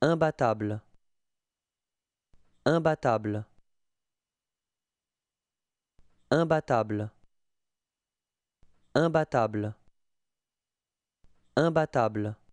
Imbattable Imbattable Imbattable Imbattable Imbattable